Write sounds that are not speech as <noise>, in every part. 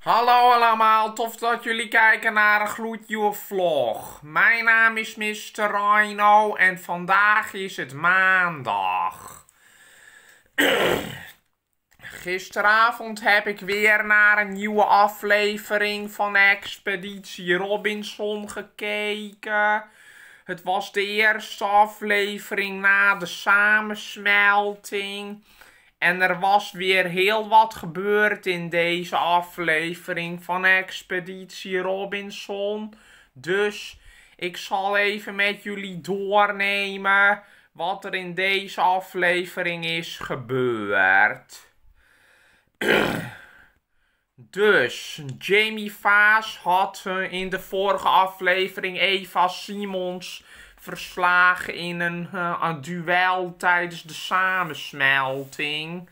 Hallo allemaal, tof dat jullie kijken naar een gloednieuwe vlog. Mijn naam is Mr. Rhino en vandaag is het maandag. <clears throat> Gisteravond heb ik weer naar een nieuwe aflevering van Expeditie Robinson gekeken. Het was de eerste aflevering na de samensmelting. En er was weer heel wat gebeurd in deze aflevering van Expeditie Robinson. Dus ik zal even met jullie doornemen wat er in deze aflevering is gebeurd. <clears throat> Dus, Jamie Vaas had eh, in de vorige aflevering Eva Simons verslagen in eh, een, duel tijdens de samensmelting.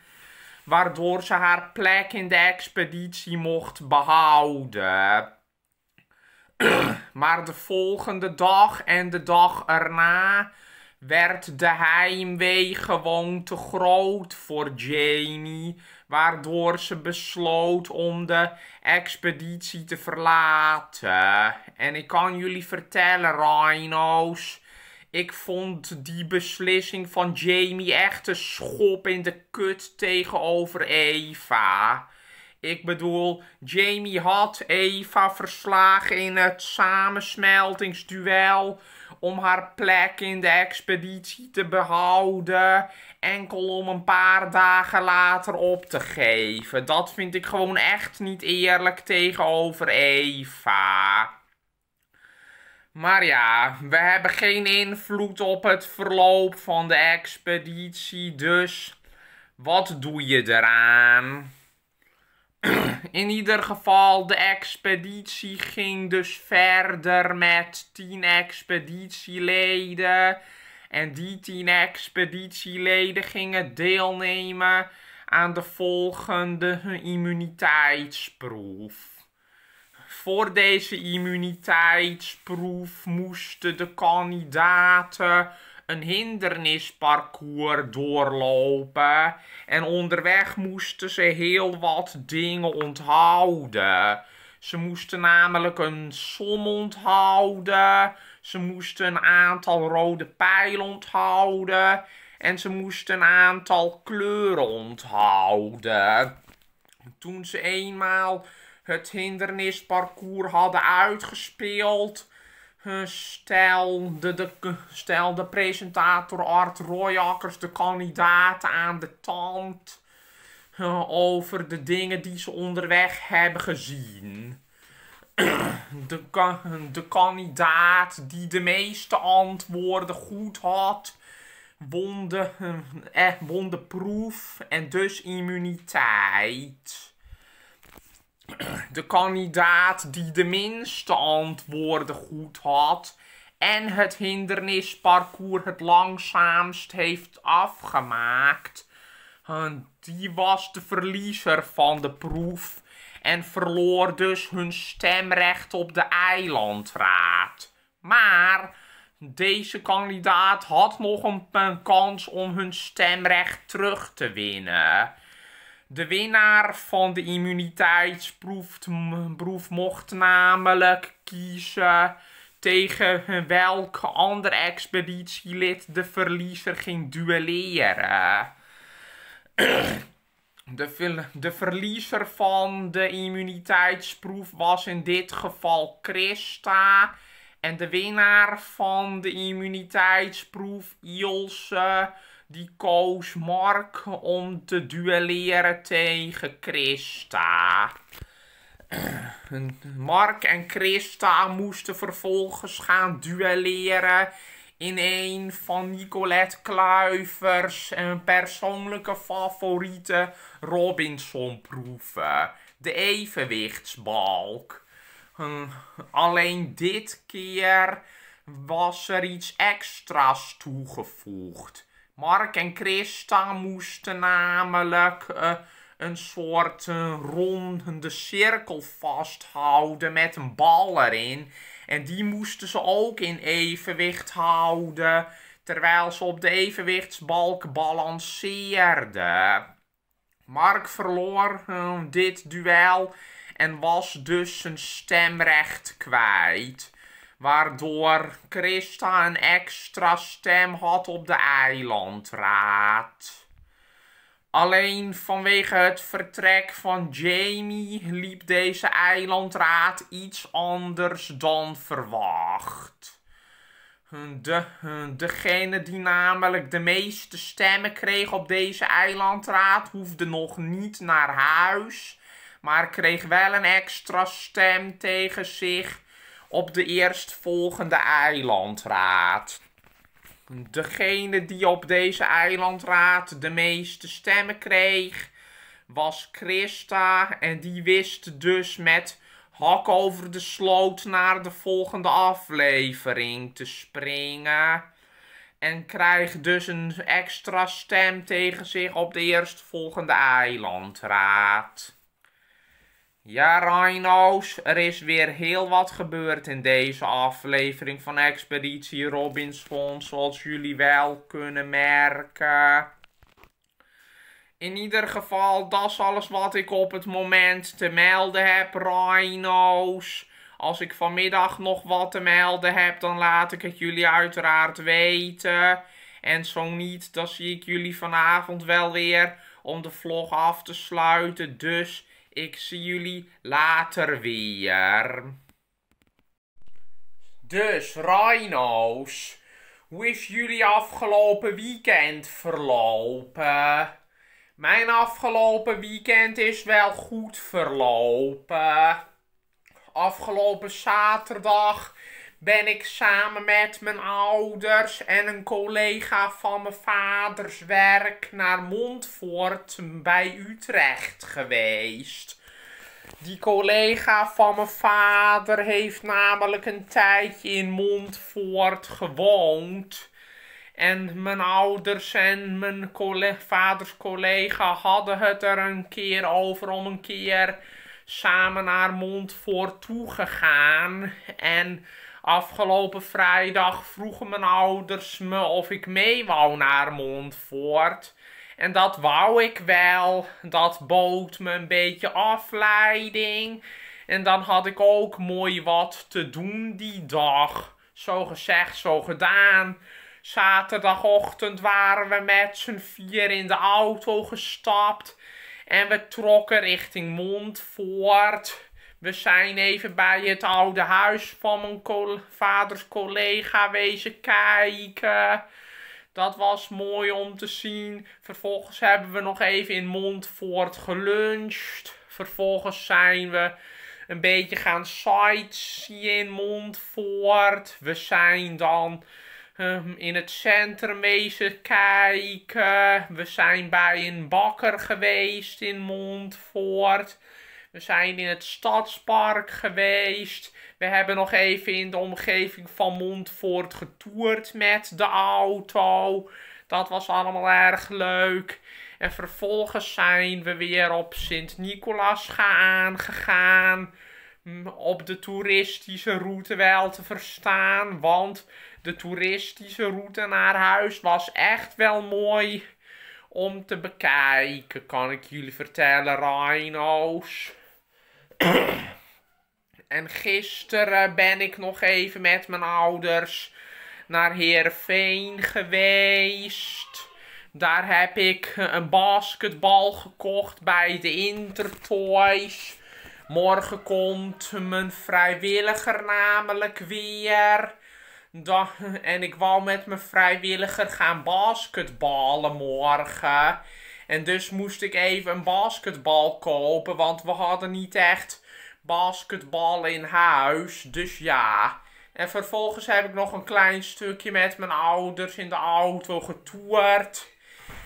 Waardoor ze haar plek in de expeditie mocht behouden. <clears throat> maar de volgende dag en de dag erna werd de heimwee gewoon te groot voor Jamie waardoor ze besloot om de expeditie te verlaten. En ik kan jullie vertellen, Rhino's. Ik vond die beslissing van Jamie echt een schop in de kut tegenover Eva. Ik bedoel, Jamie had Eva verslagen in het samensmeltingsduel om haar plek in de expeditie te behouden, enkel om een paar dagen later op te geven. Dat vind ik gewoon echt niet eerlijk tegenover Eva. Maar ja, we hebben geen invloed op het verloop van de expeditie, dus wat doe je eraan? <clears throat> In ieder geval, de expeditie ging dus verder met tien expeditieleden. En die tien expeditieleden gingen deelnemen aan de volgende immuniteitsproef. Voor deze immuniteitsproef moesten de kandidaten een hindernisparcours doorlopen. En onderweg moesten ze heel wat dingen onthouden. Ze moesten namelijk een som onthouden. Ze moesten een aantal rode pijlen onthouden. En ze moesten een aantal kleuren onthouden. Toen ze eenmaal het hindernisparcours hadden uitgespeeld, stel de, de presentator Art Royakkers de kandidaat aan de tand eh, over de dingen die ze onderweg hebben gezien. <clears throat> De, de kandidaat die de meeste antwoorden goed had, won de, eh, won de proef en dus immuniteit de kandidaat die de minste antwoorden goed had en het hindernisparcours het langzaamst heeft afgemaakt. die was de verliezer van de proef en verloor dus hun stemrecht op de eilandraad. Maar deze kandidaat had nog een kans om hun stemrecht terug te winnen. De winnaar van de immuniteitsproef mocht namelijk kiezen tegen welke andere expeditielid de verliezer ging duelleren. De, verliezer van de immuniteitsproef was in dit geval Christa. En de winnaar van de immuniteitsproef, Ilse die koos Mark om te duelleren tegen Christa. <clears throat> Mark en Christa moesten vervolgens gaan duelleren in een van Nicolette Kluivers en persoonlijke favoriete Robinson-proeven. De evenwichtsbalk. Hm, alleen dit keer was er iets extra's toegevoegd. Mark en Christa moesten namelijk eh, een soort eh, ronde cirkel vasthouden met een bal erin. En die moesten ze ook in evenwicht houden, terwijl ze op de evenwichtsbalk balanceerden. Mark verloor eh, dit duel en was dus zijn stemrecht kwijt waardoor Christa een extra stem had op de eilandraad. Alleen vanwege het vertrek van Jamie liep deze eilandraad iets anders dan verwacht. De, degene die namelijk de meeste stemmen kreeg op deze eilandraad hoefde nog niet naar huis, maar kreeg wel een extra stem tegen zich op de eerstvolgende eilandraad. Degene die op deze eilandraad de meeste stemmen kreeg, was Christa. En die wist dus met hak over de sloot naar de volgende aflevering te springen. En krijgt dus een extra stem tegen zich op de eerstvolgende eilandraad. Ja, Rhino's, er is weer heel wat gebeurd in deze aflevering van Expeditie Robinson, zoals jullie wel kunnen merken. In ieder geval, dat is alles wat ik op het moment te melden heb, Rhino's. Als ik vanmiddag nog wat te melden heb, dan laat ik het jullie uiteraard weten. En zo niet, dan zie ik jullie vanavond wel weer om de vlog af te sluiten. Dus ik zie jullie later weer. Dus, Rhino's. Hoe is jullie afgelopen weekend verlopen? Mijn afgelopen weekend is wel goed verlopen. Afgelopen zaterdag ben ik samen met mijn ouders en een collega van mijn vaders werk naar Montfort bij Utrecht geweest. Die collega van mijn vader heeft namelijk een tijdje in Montfort gewoond. En mijn ouders en mijn vaders collega hadden het er een keer over om een keer samen naar Montfort toe te gaan. En Afgelopen vrijdag vroegen mijn ouders me of ik mee wou naar Montfort. En dat wou ik wel. Dat bood me een beetje afleiding. En dan had ik ook mooi wat te doen die dag. Zo gezegd, zo gedaan. Zaterdagochtend waren we met z'n vier in de auto gestapt. En we trokken richting Montfort. We zijn even bij het oude huis van mijn vaders collega wezen kijken. Dat was mooi om te zien. Vervolgens hebben we nog even in Montfort geluncht. Vervolgens zijn we een beetje gaan sightseeing in Montfort. We zijn dan ehm, in het centrum wezen kijken. We zijn bij een bakker geweest in Montfort. We zijn in het stadspark geweest. We hebben nog even in de omgeving van Montfort getoerd met de auto. Dat was allemaal erg leuk. En vervolgens zijn we weer op Sint-Nicolaas aangegaan. Mm, op de toeristische route wel te verstaan. Want de toeristische route naar huis was echt wel mooi om te bekijken, kan ik jullie vertellen, Rhino's en gisteren ben ik nog even met mijn ouders naar Heerenveen geweest. Daar heb ik een basketbal gekocht bij de Intertoys. Morgen komt mijn vrijwilliger namelijk weer. en ik wou met mijn vrijwilliger gaan basketballen morgen. En dus moest ik even een basketbal kopen, want we hadden niet echt basketbal in huis. Dus ja. En vervolgens heb ik nog een klein stukje met mijn ouders in de auto getoerd.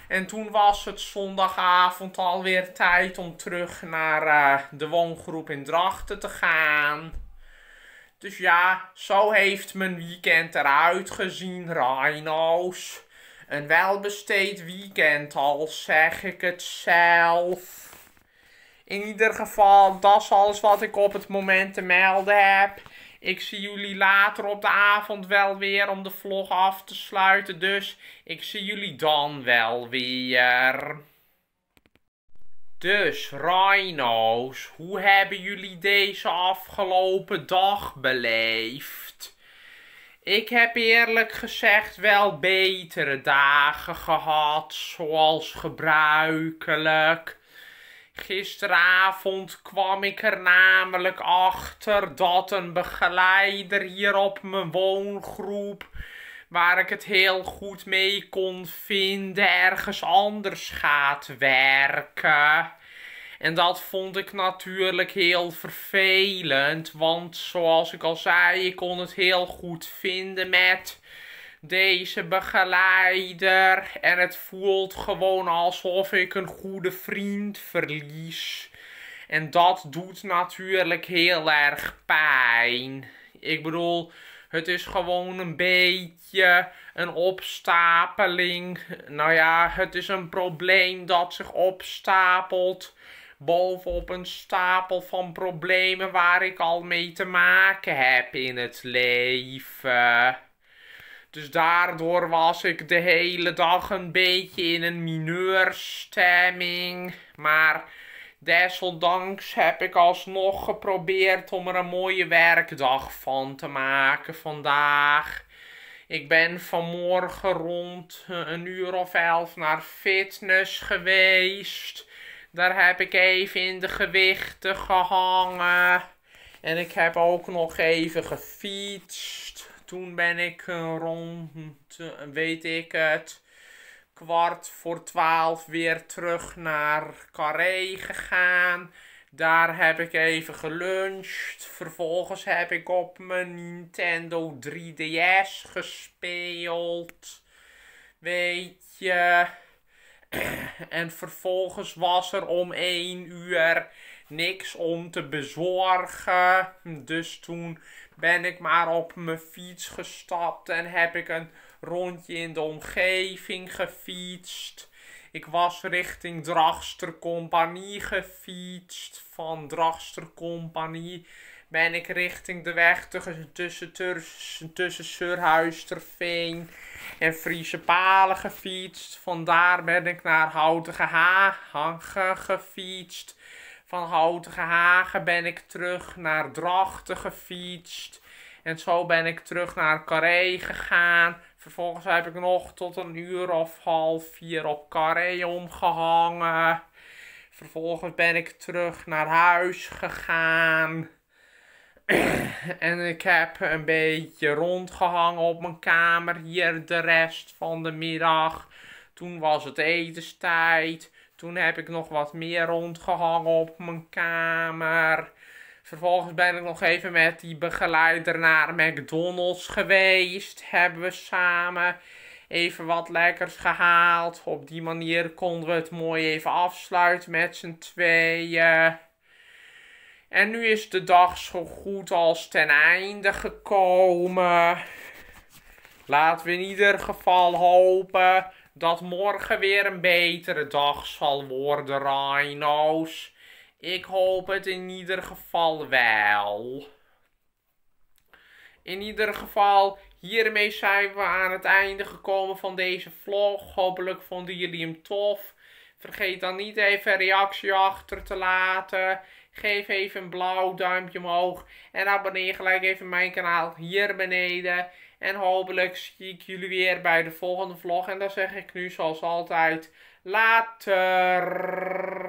En toen was het zondagavond alweer tijd om terug naar eh, de woongroep in Drachten te gaan. Dus ja, zo heeft mijn weekend eruit gezien, Rhino's. Een welbesteed weekend, al zeg ik het zelf. In ieder geval, dat is alles wat ik op het moment te melden heb. Ik zie jullie later op de avond wel weer om de vlog af te sluiten. Dus ik zie jullie dan wel weer. Dus, Rhino's, hoe hebben jullie deze afgelopen dag beleefd? Ik heb eerlijk gezegd wel betere dagen gehad, zoals gebruikelijk. Gisteravond kwam ik er namelijk achter dat een begeleider hier op mijn woongroep, waar ik het heel goed mee kon vinden, ergens anders gaat werken. En dat vond ik natuurlijk heel vervelend. Want zoals ik al zei, ik kon het heel goed vinden met deze begeleider. En het voelt gewoon alsof ik een goede vriend verlies. En dat doet natuurlijk heel erg pijn. Ik bedoel, het is gewoon een beetje een opstapeling. Nou ja, het is een probleem dat zich opstapelt bovenop een stapel van problemen waar ik al mee te maken heb in het leven. Dus daardoor was ik de hele dag een beetje in een mineurstemming. Maar desondanks heb ik alsnog geprobeerd om er een mooie werkdag van te maken vandaag. Ik ben vanmorgen rond een uur of elf naar fitness geweest. Daar heb ik even in de gewichten gehangen. En ik heb ook nog even gefietst. Toen ben ik rond, weet ik het, kwart voor twaalf weer terug naar Carré gegaan. Daar heb ik even geluncht. Vervolgens heb ik op mijn Nintendo 3DS gespeeld. Weet je. <clears throat> en vervolgens was er om één uur niks om te bezorgen. Dus toen ben ik maar op mijn fiets gestapt en heb ik een rondje in de omgeving gefietst. Ik was richting Dragster Compagnie gefietst. Van Dragster Compagnie ben ik richting de weg tussen, tussen, tussen Surhuisterveen en Friese Palen gefietst. Vandaar ben ik naar Houten Hagen gefietst. Van Houten Hagen ben ik terug naar Drachten gefietst. En zo ben ik terug naar Carré gegaan. Vervolgens heb ik nog tot een uur of half vier op Carré omgehangen. Vervolgens ben ik terug naar huis gegaan. <clears throat> en ik heb een beetje rondgehangen op mijn kamer hier de rest van de middag. Toen was het etenstijd. Toen heb ik nog wat meer rondgehangen op mijn kamer. Vervolgens ben ik nog even met die begeleider naar McDonald's geweest. Hebben we samen even wat lekkers gehaald. Op die manier konden we het mooi even afsluiten met z'n tweeën. En nu is de dag zo goed als ten einde gekomen. Laten we in ieder geval hopen dat morgen weer een betere dag zal worden, Rhino's. Ik hoop het in ieder geval wel. In ieder geval, hiermee zijn we aan het einde gekomen van deze vlog. Hopelijk vonden jullie hem tof. Vergeet dan niet even een reactie achter te laten. Geef even een blauw duimpje omhoog. En abonneer gelijk even mijn kanaal hier beneden. En hopelijk zie ik jullie weer bij de volgende vlog. En dan zeg ik nu zoals altijd. Later.